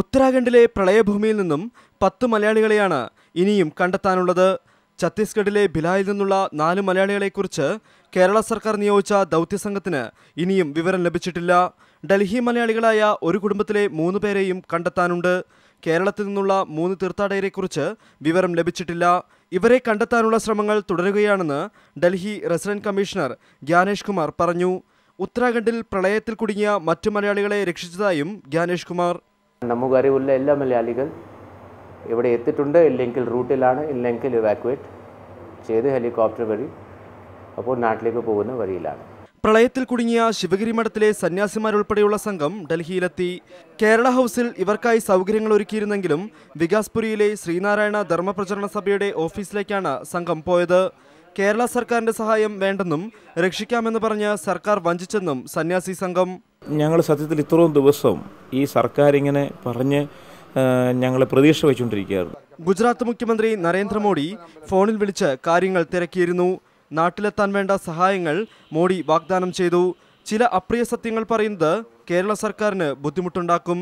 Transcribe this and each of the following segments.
ഉത്തരാഖണ്ഡിലെ പ്രളയഭൂമിയിൽ നിന്നും പത്ത് മലയാളികളെയാണ് ഇനിയും കണ്ടെത്താനുള്ളത് ഛത്തീസ്ഗഡിലെ ഭിലായിൽ നിന്നുള്ള നാല് മലയാളികളെക്കുറിച്ച് കേരള സർക്കാർ നിയോഗിച്ച ദൗത്യസംഘത്തിന് ഇനിയും വിവരം ലഭിച്ചിട്ടില്ല ഡൽഹി മലയാളികളായ ഒരു കുടുംബത്തിലെ മൂന്ന് പേരെയും കണ്ടെത്താനുണ്ട് കേരളത്തിൽ നിന്നുള്ള മൂന്ന് തീർത്ഥാടകരെക്കുറിച്ച് വിവരം ലഭിച്ചിട്ടില്ല ഇവരെ കണ്ടെത്താനുള്ള ശ്രമങ്ങൾ തുടരുകയാണെന്ന് ഡൽഹി റെസിഡന്റ് കമ്മീഷണർ ജ്ഞാനേഷ് കുമാർ പറഞ്ഞു ഉത്തരാഖണ്ഡിൽ പ്രളയത്തിൽ കുടുങ്ങിയ മറ്റു മലയാളികളെ രക്ഷിച്ചതായും ജ്ഞാനേഷ് കുമാർ ഉള്ള എല്ലാ മലയാളികൾ ഇവിടെ എത്തിയിട്ടുണ്ട് ഇല്ലെങ്കിൽ റൂട്ടിലാണ് ഇല്ലെങ്കിൽ ഇവാക്വേറ്റ് ചെയ്ത് ഹെലികോപ്റ്റർ വഴി അപ്പോൾ നാട്ടിലേക്ക് പോകുന്ന വഴിയിലാണ് പ്രളയത്തിൽ കുടുങ്ങിയ ശിവഗിരി മഠത്തിലെ സന്യാസിമാരുൾപ്പെടെയുള്ള സംഘം ഡൽഹിയിലെത്തി കേരള ഹൗസിൽ ഇവർക്കായി സൗകര്യങ്ങൾ ഒരുക്കിയിരുന്നെങ്കിലും വികാസ്പുരിയിലെ ശ്രീനാരായണ ധർമ്മപ്രചരണ സഭയുടെ ഓഫീസിലേക്കാണ് സംഘം പോയത് കേരള സർക്കാരിന്റെ സഹായം വേണ്ടെന്നും രക്ഷിക്കാമെന്ന് പറഞ്ഞ് സർക്കാർ വഞ്ചിച്ചെന്നും സന്യാസി സംഘം ഞങ്ങൾ സത്യത്തിൽ ഇത്രയും ദിവസം ഈ സർക്കാർ ഇങ്ങനെ പറഞ്ഞ് ഞങ്ങൾ പ്രതീക്ഷ വെച്ചുകൊണ്ടിരിക്കുകയായിരുന്നു ഗുജറാത്ത് മുഖ്യമന്ത്രി നരേന്ദ്രമോദി ഫോണിൽ വിളിച്ച് കാര്യങ്ങൾ തിരക്കിയിരുന്നു നാട്ടിലെത്താൻ വേണ്ട സഹായങ്ങൾ മോഡി വാഗ്ദാനം ചെയ്തു ചില അപ്രിയ സത്യങ്ങൾ പറയുന്നത് കേരള സർക്കാരിന് ബുദ്ധിമുട്ടുണ്ടാക്കും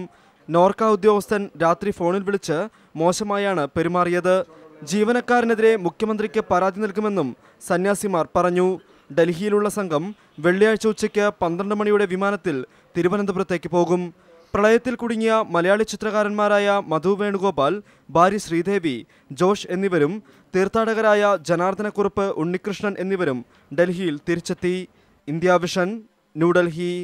നോർക്ക ഉദ്യോഗസ്ഥൻ രാത്രി ഫോണിൽ വിളിച്ച് മോശമായാണ് പെരുമാറിയത് ജീവനക്കാരനെതിരെ മുഖ്യമന്ത്രിക്ക് പരാതി നൽകുമെന്നും സന്യാസിമാർ പറഞ്ഞു ഡൽഹിയിലുള്ള സംഘം വെള്ളിയാഴ്ച ഉച്ചയ്ക്ക് പന്ത്രണ്ട് മണിയുടെ വിമാനത്തിൽ തിരുവനന്തപുരത്തേക്ക് പോകും പ്രളയത്തിൽ കുടുങ്ങിയ മലയാളി ചിത്രകാരന്മാരായ മധു വേണുഗോപാൽ ഭാര്യ ശ്രീദേവി ജോഷ് എന്നിവരും തീർത്ഥാടകരായ ജനാർദ്ദനക്കുറുപ്പ് ഉണ്ണികൃഷ്ണൻ എന്നിവരും ഡൽഹിയിൽ തിരിച്ചെത്തി ഇന്ത്യ വിഷൻ ന്യൂഡൽഹി